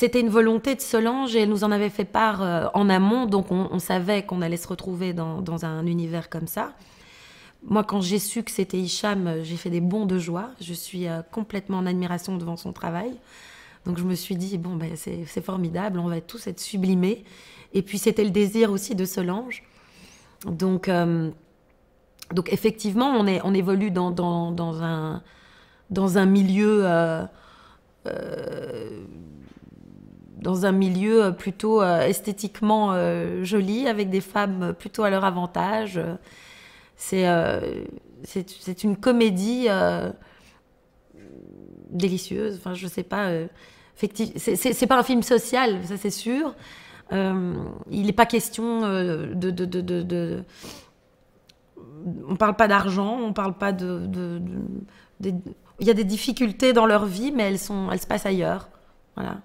C'était une volonté de Solange et elle nous en avait fait part euh, en amont, donc on, savait qu'on allait se retrouver dans, un univers comme ça. Moi, quand j'ai su que c'était Hicham, euh, j'ai fait des bonds de joie. Je suis euh, complètement en admiration devant son travail. Donc je me suis dit, bon, ben, c'est formidable, on va tous être sublimés. Et puis c'était le désir aussi de Solange. Donc, donc effectivement, on, évolue dans, un, dans un milieu dans un milieu euh, plutôt euh, esthétiquement euh, joli, avec des femmes plutôt à leur avantage. C'est c'est une comédie délicieuse. Enfin, je sais pas. c'est pas un film social, ça c'est sûr. il n'est pas question de, de, ne On parle pas d'argent, on parle pas de. Il y a des difficultés dans leur vie, mais elles, sont, elles se passent ailleurs. Voilà.